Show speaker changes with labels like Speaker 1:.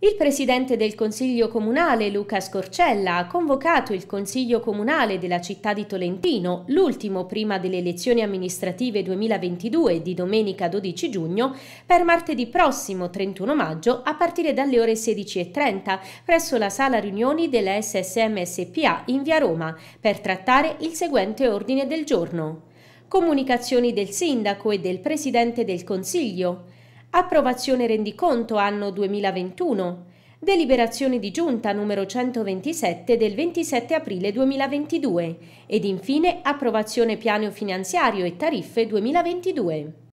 Speaker 1: Il presidente del Consiglio Comunale Luca Scorcella ha convocato il Consiglio Comunale della città di Tolentino, l'ultimo prima delle elezioni amministrative 2022 di domenica 12 giugno, per martedì prossimo 31 maggio a partire dalle ore 16.30 presso la sala riunioni della SSM SPA in via Roma per trattare il seguente ordine del giorno. Comunicazioni del sindaco e del presidente del Consiglio Approvazione rendiconto anno 2021. Deliberazione di giunta numero 127 del 27 aprile 2022 ed infine approvazione piano finanziario e tariffe 2022.